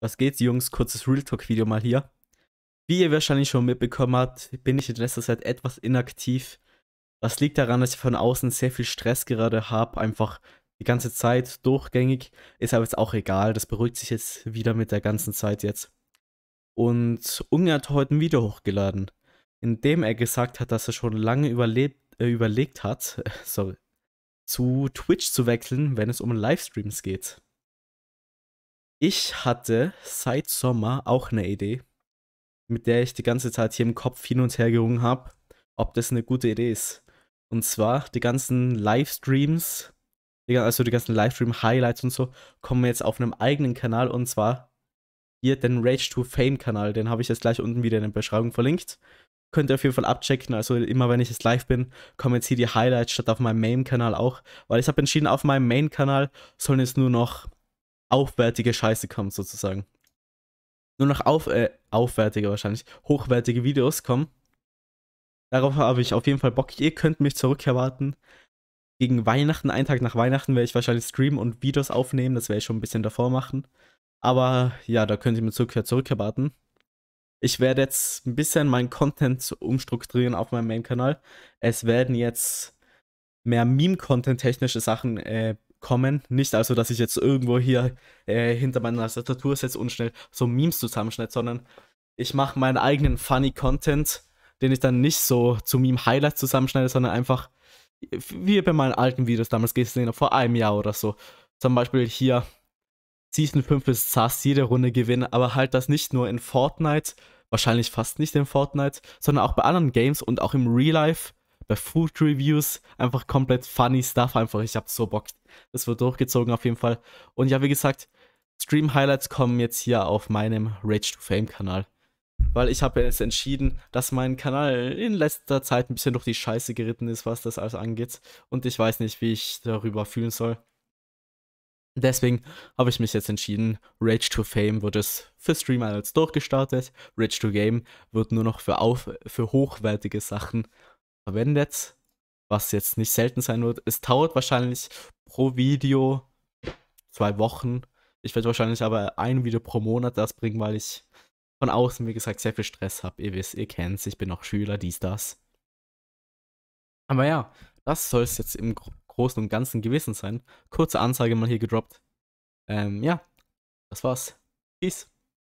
Was geht's, Jungs? Kurzes Real Talk-Video mal hier. Wie ihr wahrscheinlich schon mitbekommen habt, bin ich in letzter Zeit etwas inaktiv. Das liegt daran, dass ich von außen sehr viel Stress gerade habe, einfach die ganze Zeit durchgängig. Ist aber jetzt auch egal, das beruhigt sich jetzt wieder mit der ganzen Zeit jetzt. Und Unge hat heute ein Video hochgeladen, in dem er gesagt hat, dass er schon lange überlebt, äh, überlegt hat, sorry, zu Twitch zu wechseln, wenn es um Livestreams geht. Ich hatte seit Sommer auch eine Idee, mit der ich die ganze Zeit hier im Kopf hin und her gerungen habe, ob das eine gute Idee ist. Und zwar die ganzen Livestreams, also die ganzen Livestream-Highlights und so, kommen jetzt auf einem eigenen Kanal und zwar hier den Rage to Fame-Kanal. Den habe ich jetzt gleich unten wieder in der Beschreibung verlinkt. Könnt ihr auf jeden Fall abchecken. Also immer wenn ich jetzt live bin, kommen jetzt hier die Highlights statt auf meinem Main-Kanal auch. Weil ich habe entschieden, auf meinem Main-Kanal sollen jetzt nur noch aufwertige Scheiße kommt, sozusagen. Nur noch auf, äh, aufwertige wahrscheinlich, hochwertige Videos kommen. Darauf habe ich auf jeden Fall Bock. Ihr könnt mich zurückerwarten. Gegen Weihnachten, einen Tag nach Weihnachten, werde ich wahrscheinlich streamen und Videos aufnehmen. Das werde ich schon ein bisschen davor machen. Aber ja, da könnt ihr mir zurück, zurückerwarten. Ich werde jetzt ein bisschen meinen Content umstrukturieren auf meinem Main-Kanal. Es werden jetzt mehr Meme-Content-technische Sachen äh, kommen. Nicht also, dass ich jetzt irgendwo hier äh, hinter meiner Tastatur setze und schnell so Memes zusammenschneide, sondern ich mache meinen eigenen funny Content, den ich dann nicht so zu Meme Highlights zusammenschneide, sondern einfach wie bei meinen alten Videos damals gesehen vor einem Jahr oder so. Zum Beispiel hier Season 5 ist Sass jede Runde gewinnen, aber halt das nicht nur in Fortnite, wahrscheinlich fast nicht in Fortnite, sondern auch bei anderen Games und auch im Real Life bei Food Reviews. Einfach komplett funny Stuff. Einfach, ich hab so Bock. Das wird durchgezogen auf jeden Fall. Und ja, wie gesagt, Stream Highlights kommen jetzt hier auf meinem Rage to Fame Kanal. Weil ich habe jetzt entschieden, dass mein Kanal in letzter Zeit ein bisschen durch die Scheiße geritten ist, was das alles angeht. Und ich weiß nicht, wie ich darüber fühlen soll. Deswegen habe ich mich jetzt entschieden, Rage to Fame wird es für Stream Highlights durchgestartet. Rage to Game wird nur noch für, auf, für hochwertige Sachen verwendet, was jetzt nicht selten sein wird. Es dauert wahrscheinlich pro Video zwei Wochen. Ich werde wahrscheinlich aber ein Video pro Monat das bringen, weil ich von außen, wie gesagt, sehr viel Stress habe. Ihr wisst, ihr kennt's, ich bin noch Schüler, dies, das. Aber ja, das soll es jetzt im Großen und Ganzen gewesen sein. Kurze Anzeige mal hier gedroppt. Ähm, ja, das war's. Peace.